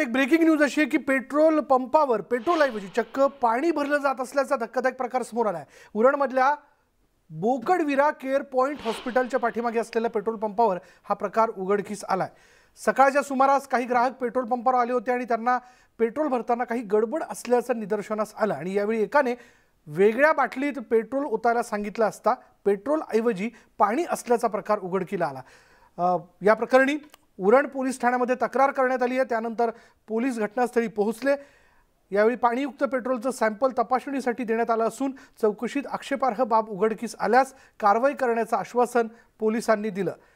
एक breaking news अशी आहे की पेट्रोल पंपावर पेट्रोलऐवजी चक्क पाणी भरलं जात असल्याचा धक्कादायक प्रकार समोर आला आहे उरणमधल्या बोकडविरा केअर पॉईंट हॉस्पिटलच्या पाठीमागे असलेल्या पेट्रोल पंपावर हा प्रकार उघडकीस आलाय सकाळच्या सुमारास काही ग्राहक पेट्रोल पंपावर आले होते आणि त्यांना पेट्रोल भरताना काही गडबड असल्याचं निदर्शनास आलं आणि यावेळी एकाने वेगळ्या बाटलीत पेट्रोल ओतायला सांगितलं असता पेट्रोलऐवजी पाणी असल्याचा प्रकार उघडकीला आला या प्रकरणी उरण पोलीस ठाण्यामध्ये तक्रार करण्यात आली आहे त्यानंतर पोलीस घटनास्थळी पोहोचले यावेळी पाणीयुक्त पेट्रोलचं सॅम्पल तपासणीसाठी देण्यात आलं असून चौकशीत आक्षेपार्ह बाब उघडकीस आल्यास कारवाई करण्याचं आश्वासन पोलिसांनी दिलं